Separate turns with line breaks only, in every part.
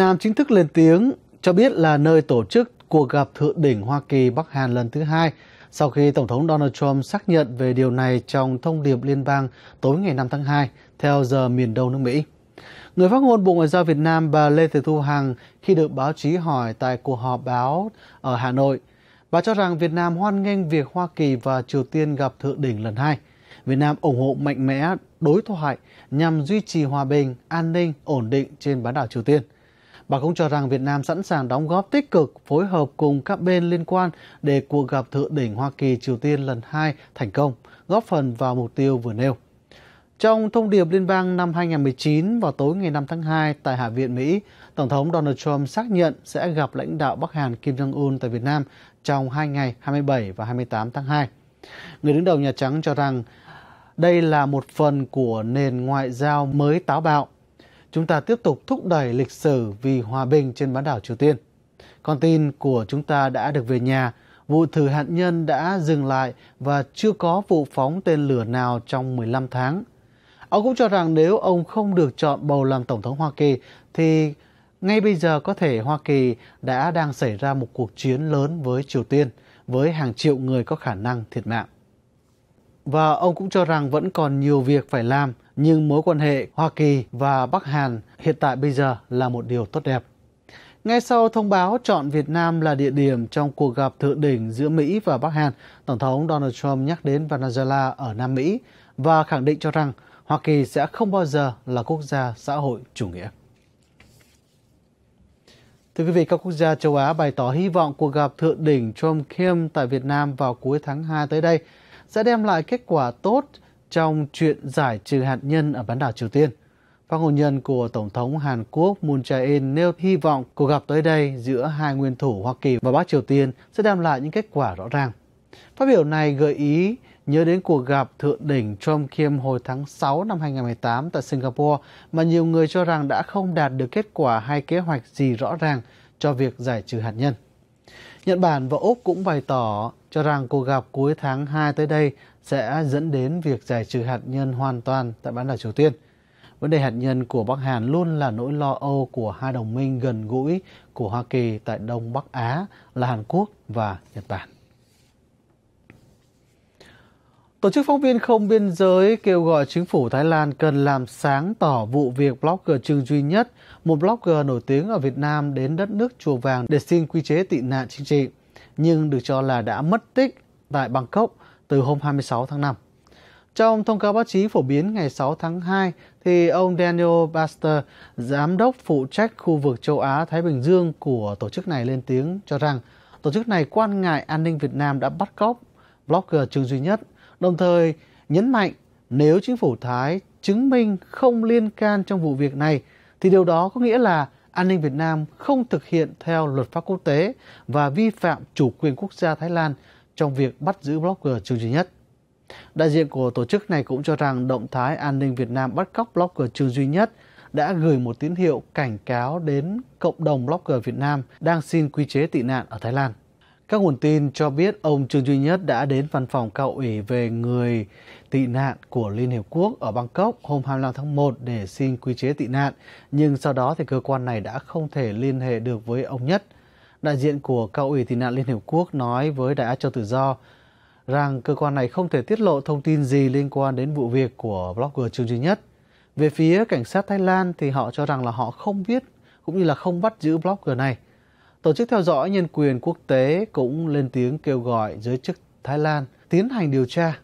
Nam chính thức lên tiếng cho biết là nơi tổ chức cuộc gặp thượng đỉnh Hoa Kỳ Bắc Hàn lần thứ hai sau khi Tổng thống Donald Trump xác nhận về điều này trong thông điệp liên bang tối ngày 5 tháng 2 theo giờ miền đông nước Mỹ. Người phát ngôn Bộ Ngoại giao Việt Nam bà Lê Thị Thu Hằng khi được báo chí hỏi tại cuộc họp báo ở Hà Nội, bà cho rằng Việt Nam hoan nghênh việc Hoa Kỳ và Triều Tiên gặp thượng đỉnh lần hai. Việt Nam ủng hộ mạnh mẽ đối thoại nhằm duy trì hòa bình, an ninh, ổn định trên bán đảo Triều Tiên – Bà cũng cho rằng Việt Nam sẵn sàng đóng góp tích cực phối hợp cùng các bên liên quan để cuộc gặp thượng đỉnh Hoa Kỳ-Triều Tiên lần 2 thành công, góp phần vào mục tiêu vừa nêu. Trong thông điệp liên bang năm 2019 vào tối ngày 5 tháng 2 tại Hạ viện Mỹ, Tổng thống Donald Trump xác nhận sẽ gặp lãnh đạo Bắc Hàn Kim Jong-un tại Việt Nam trong 2 ngày 27 và 28 tháng 2. Người đứng đầu Nhà Trắng cho rằng đây là một phần của nền ngoại giao mới táo bạo chúng ta tiếp tục thúc đẩy lịch sử vì hòa bình trên bán đảo Triều Tiên. Con tin của chúng ta đã được về nhà, vụ thử hạt nhân đã dừng lại và chưa có vụ phóng tên lửa nào trong 15 tháng. Ông cũng cho rằng nếu ông không được chọn bầu làm Tổng thống Hoa Kỳ thì ngay bây giờ có thể Hoa Kỳ đã đang xảy ra một cuộc chiến lớn với Triều Tiên với hàng triệu người có khả năng thiệt mạng. Và ông cũng cho rằng vẫn còn nhiều việc phải làm – nhưng mối quan hệ Hoa Kỳ và Bắc Hàn hiện tại bây giờ là một điều tốt đẹp. Ngay sau thông báo chọn Việt Nam là địa điểm trong cuộc gặp thượng đỉnh giữa Mỹ và Bắc Hàn, Tổng thống Donald Trump nhắc đến Venezuela ở Nam Mỹ và khẳng định cho rằng Hoa Kỳ sẽ không bao giờ là quốc gia xã hội chủ nghĩa. Thưa quý vị, các quốc gia châu Á bày tỏ hy vọng cuộc gặp thượng đỉnh Trump Kim tại Việt Nam vào cuối tháng 2 tới đây sẽ đem lại kết quả tốt trong chuyện giải trừ hạt nhân ở bán đảo Triều Tiên. Phát ngôn nhân của Tổng thống Hàn Quốc Moon Jae-in nêu hy vọng cuộc gặp tới đây giữa hai nguyên thủ Hoa Kỳ và Bắc Triều Tiên sẽ đem lại những kết quả rõ ràng. Phát biểu này gợi ý nhớ đến cuộc gặp thượng đỉnh Trump Kim hồi tháng 6 năm 2018 tại Singapore mà nhiều người cho rằng đã không đạt được kết quả hay kế hoạch gì rõ ràng cho việc giải trừ hạt nhân. Nhật Bản và Úc cũng bày tỏ cho rằng cuộc gặp cuối tháng 2 tới đây sẽ dẫn đến việc giải trừ hạt nhân hoàn toàn tại bán đảo Triều Tiên. Vấn đề hạt nhân của Bắc Hàn luôn là nỗi lo âu của hai đồng minh gần gũi của Hoa Kỳ tại Đông Bắc Á là Hàn Quốc và Nhật Bản. Tổ chức phóng viên không biên giới kêu gọi chính phủ Thái Lan cần làm sáng tỏ vụ việc blogger Trương Duy Nhất, một blogger nổi tiếng ở Việt Nam đến đất nước Chùa Vàng để xin quy chế tị nạn chính trị nhưng được cho là đã mất tích tại Bangkok từ hôm 26 tháng 5. Trong thông cáo báo chí phổ biến ngày 6 tháng 2, thì ông Daniel Baxter, giám đốc phụ trách khu vực châu Á-Thái Bình Dương của tổ chức này lên tiếng cho rằng tổ chức này quan ngại an ninh Việt Nam đã bắt cóc blogger Trương Duy Nhất, đồng thời nhấn mạnh nếu chính phủ Thái chứng minh không liên can trong vụ việc này thì điều đó có nghĩa là an ninh Việt Nam không thực hiện theo luật pháp quốc tế và vi phạm chủ quyền quốc gia Thái Lan trong việc bắt giữ blogger Trương Duy Nhất. Đại diện của tổ chức này cũng cho rằng động thái an ninh Việt Nam bắt cóc blogger Trương Duy Nhất đã gửi một tín hiệu cảnh cáo đến cộng đồng blogger Việt Nam đang xin quy chế tị nạn ở Thái Lan. Các nguồn tin cho biết ông Trương Duy Nhất đã đến văn phòng cao ủy về người tị nạn của Liên Hiệp Quốc ở Bangkok hôm 25 tháng 1 để xin quy chế tị nạn, nhưng sau đó thì cơ quan này đã không thể liên hệ được với ông Nhất. Đại diện của cao ủy tị nạn Liên Hiệp Quốc nói với Đại Á Châu Tự Do rằng cơ quan này không thể tiết lộ thông tin gì liên quan đến vụ việc của blogger Trương Duy Nhất. Về phía cảnh sát Thái Lan thì họ cho rằng là họ không biết cũng như là không bắt giữ blogger này. Tổ chức theo dõi nhân quyền quốc tế cũng lên tiếng kêu gọi giới chức Thái Lan tiến hành điều tra.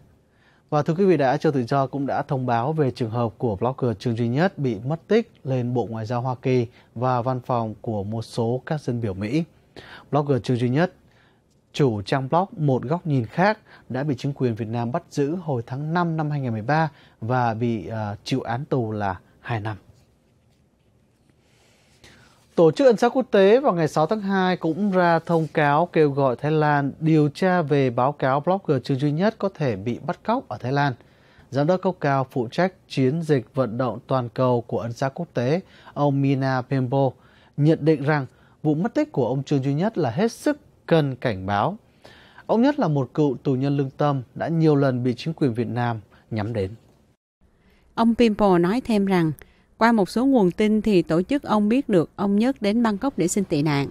Và thưa quý vị, đã cho tự do cũng đã thông báo về trường hợp của blogger Trương Duy Nhất bị mất tích lên Bộ Ngoại giao Hoa Kỳ và văn phòng của một số các dân biểu Mỹ. Blogger Trương Duy Nhất, chủ trang blog Một Góc Nhìn Khác, đã bị chính quyền Việt Nam bắt giữ hồi tháng 5 năm 2013 và bị uh, chịu án tù là 2 năm. Tổ chức Ân xá Quốc tế vào ngày 6 tháng 2 cũng ra thông cáo kêu gọi Thái Lan điều tra về báo cáo blogger Trương Duy Nhất có thể bị bắt cóc ở Thái Lan. Giám đốc cấp cao phụ trách chiến dịch vận động toàn cầu của Ân xá Quốc tế, ông Mina Pembo, nhận định rằng vụ mất tích của ông Trương Duy Nhất là hết sức cần cảnh báo. Ông Nhất là một cựu tù nhân lương tâm đã nhiều lần bị chính quyền Việt Nam nhắm đến.
Ông Pimpo nói thêm rằng, qua một số nguồn tin thì tổ chức ông biết được ông Nhất đến Bangkok để xin tị nạn.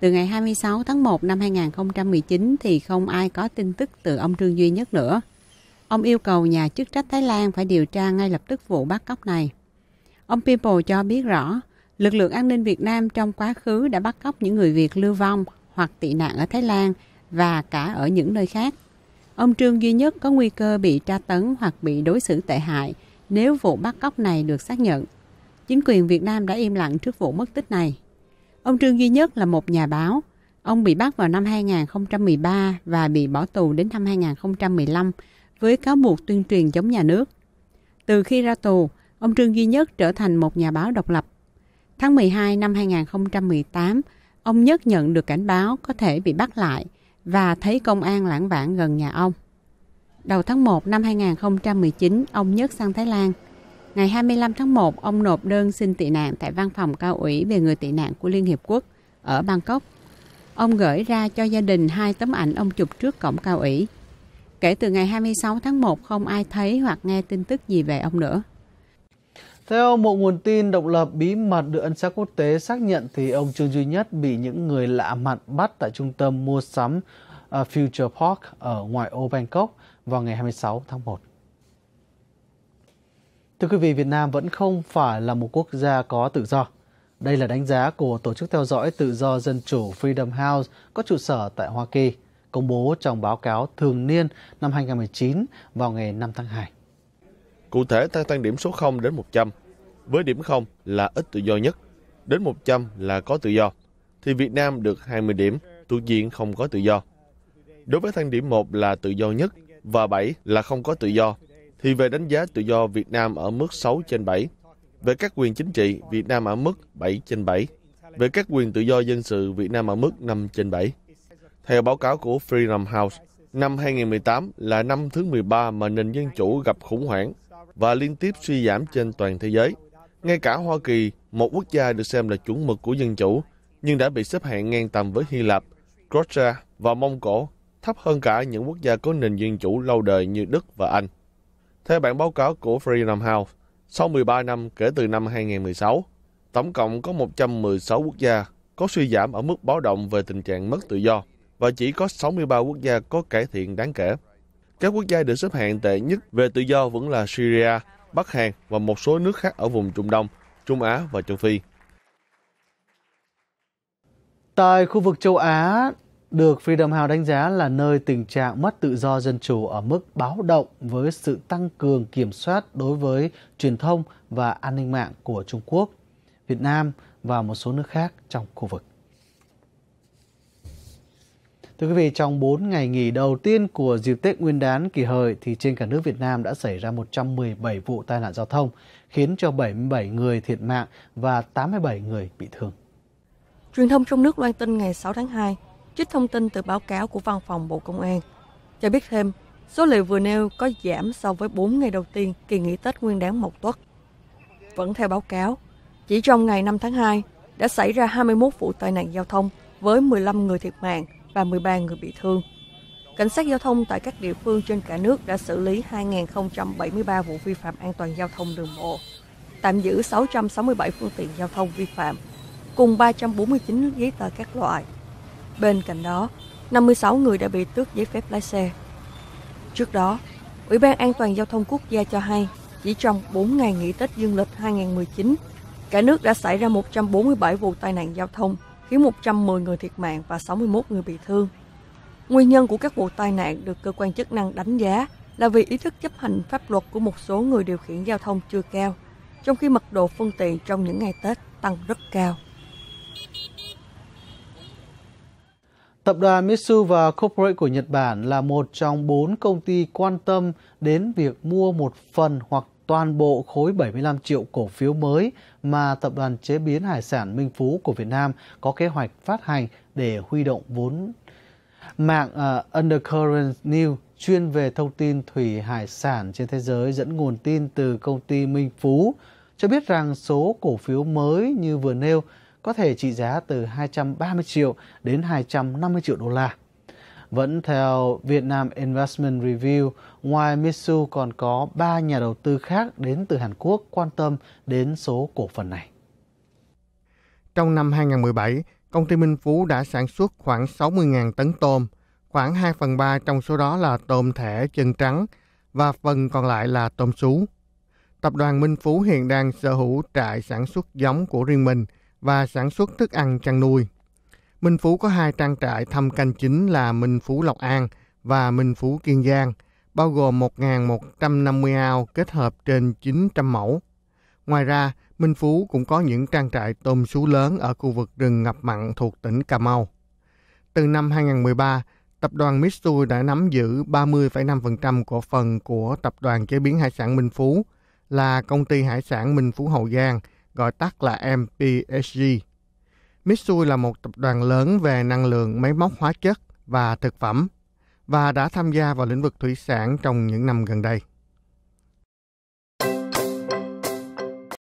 Từ ngày 26 tháng 1 năm 2019 thì không ai có tin tức từ ông Trương Duy Nhất nữa. Ông yêu cầu nhà chức trách Thái Lan phải điều tra ngay lập tức vụ bắt cóc này. Ông people cho biết rõ, lực lượng an ninh Việt Nam trong quá khứ đã bắt cóc những người Việt lưu vong hoặc tị nạn ở Thái Lan và cả ở những nơi khác. Ông Trương Duy Nhất có nguy cơ bị tra tấn hoặc bị đối xử tệ hại nếu vụ bắt cóc này được xác nhận chính quyền Việt Nam đã im lặng trước vụ mất tích này. Ông Trương Duy Nhất là một nhà báo. Ông bị bắt vào năm 2013 và bị bỏ tù đến năm 2015 với cáo buộc tuyên truyền chống nhà nước. Từ khi ra tù, ông Trương Duy Nhất trở thành một nhà báo độc lập. Tháng 12 năm 2018, ông Nhất nhận được cảnh báo có thể bị bắt lại và thấy công an lãng vãng gần nhà ông. Đầu tháng 1 năm 2019, ông Nhất sang Thái Lan – Ngày 25 tháng 1, ông nộp đơn xin tị nạn tại văn phòng cao ủy về người tị nạn của Liên Hiệp Quốc ở Bangkok. Ông gửi ra cho gia đình hai tấm ảnh ông chụp trước cổng cao ủy. Kể từ ngày 26 tháng 1, không ai thấy hoặc nghe tin tức gì về ông
nữa. Theo một nguồn tin độc lập bí mật được ân xá quốc tế xác nhận thì ông Trương Duy Nhất bị những người lạ mặt bắt tại trung tâm mua sắm ờ, Future Park ở ngoại ô Bangkok vào ngày 26 tháng 1. Thưa quý vị, Việt Nam vẫn không phải là một quốc gia có tự do. Đây là đánh giá của Tổ chức theo dõi tự do dân chủ Freedom House có trụ sở tại Hoa Kỳ, công bố trong báo cáo thường niên năm 2019 vào ngày 5 tháng 2.
Cụ thể, theo thang điểm số 0 đến 100, với điểm 0 là ít tự do nhất, đến 100 là có tự do, thì Việt Nam được 20 điểm, thuộc diện không có tự do. Đối với thang điểm 1 là tự do nhất và 7 là không có tự do thì về đánh giá tự do Việt Nam ở mức 6 trên 7. Về các quyền chính trị, Việt Nam ở mức 7 trên 7. Về các quyền tự do dân sự, Việt Nam ở mức 5 trên 7. Theo báo cáo của Freedom House, năm 2018 là năm thứ 13 mà nền dân chủ gặp khủng hoảng và liên tiếp suy giảm trên toàn thế giới. Ngay cả Hoa Kỳ, một quốc gia được xem là chuẩn mực của dân chủ, nhưng đã bị xếp hạng ngang tầm với Hy Lạp, Croatia và Mông Cổ, thấp hơn cả những quốc gia có nền dân chủ lâu đời như Đức và Anh. Theo bản báo cáo của Freedom House, sau 13 năm kể từ năm 2016, tổng cộng có 116 quốc gia có suy giảm ở mức báo động về tình trạng mất tự do và chỉ có 63 quốc gia có cải thiện đáng kể. Các quốc gia được xếp hạng tệ nhất về tự do vẫn là Syria, Bắc Hàn và một số nước khác ở vùng Trung Đông, Trung Á và Châu Phi.
Tại khu vực châu Á, được Freedom House đánh giá là nơi tình trạng mất tự do dân chủ ở mức báo động với sự tăng cường kiểm soát đối với truyền thông và an ninh mạng của Trung Quốc, Việt Nam và một số nước khác trong khu vực. Thưa quý vị, trong 4 ngày nghỉ đầu tiên của dịp Tết Nguyên đán kỳ hợi thì trên cả nước Việt Nam đã xảy ra 117 vụ tai nạn giao thông, khiến cho 77 người thiệt mạng và 87 người bị thương.
Truyền thông trong nước loan tin ngày 6 tháng 2, trích thông tin từ báo cáo của Văn phòng Bộ Công an, cho biết thêm, số liệu vừa nêu có giảm so với 4 ngày đầu tiên kỳ nghỉ Tết Nguyên đáng Mậu Tuất. Vẫn theo báo cáo, chỉ trong ngày 5 tháng 2 đã xảy ra 21 vụ tai nạn giao thông với 15 người thiệt mạng và 13 người bị thương. Cảnh sát giao thông tại các địa phương trên cả nước đã xử lý 2.073 vụ vi phạm an toàn giao thông đường bộ, tạm giữ 667 phương tiện giao thông vi phạm, cùng 349 giấy tờ các loại, Bên cạnh đó, 56 người đã bị tước giấy phép lái xe. Trước đó, Ủy ban An toàn Giao thông Quốc gia cho hay, chỉ trong 4 ngày nghỉ Tết dương lịch 2019, cả nước đã xảy ra 147 vụ tai nạn giao thông, khiến 110 người thiệt mạng và 61 người bị thương. Nguyên nhân của các vụ tai nạn được cơ quan chức năng đánh giá là vì ý thức chấp hành pháp luật của một số người điều khiển giao thông chưa cao, trong khi mật độ phương tiện trong những ngày Tết tăng rất cao.
Tập đoàn và Corporate của Nhật Bản là một trong bốn công ty quan tâm đến việc mua một phần hoặc toàn bộ khối 75 triệu cổ phiếu mới mà Tập đoàn Chế biến Hải sản Minh Phú của Việt Nam có kế hoạch phát hành để huy động vốn. Mạng uh, Undercurrent News chuyên về thông tin thủy hải sản trên thế giới dẫn nguồn tin từ công ty Minh Phú cho biết rằng số cổ phiếu mới như vừa nêu có thể trị giá từ 230 triệu đến 250 triệu đô la. Vẫn theo Vietnam Investment Review, ngoài Mitsu còn có 3 nhà đầu tư khác đến từ Hàn Quốc quan tâm đến số cổ phần này. Trong năm 2017, công ty Minh Phú đã sản xuất khoảng 60.000 tấn tôm, khoảng 2 phần 3 trong số đó là tôm thẻ chân trắng và phần còn lại là tôm sú. Tập đoàn Minh Phú hiện đang sở hữu trại sản xuất giống của riêng mình – và sản xuất thức ăn chăn nuôi. Minh Phú có hai trang trại thăm canh chính là Minh Phú Lộc An và Minh Phú Kiên Giang, bao gồm 1.150 ao kết hợp trên 900 mẫu. Ngoài ra, Minh Phú cũng có những trang trại tôm sú lớn ở khu vực rừng ngập mặn thuộc tỉnh Cà Mau. Từ năm 2013, tập đoàn Mitsui đã nắm giữ 30,5% cổ phần của tập đoàn chế biến hải sản Minh Phú là công ty hải sản Minh Phú Hậu Giang gọi tắt là MPSG. Mitsui là một tập đoàn lớn về năng lượng, máy móc hóa chất và thực phẩm và
đã tham gia vào lĩnh vực thủy sản trong những năm gần đây.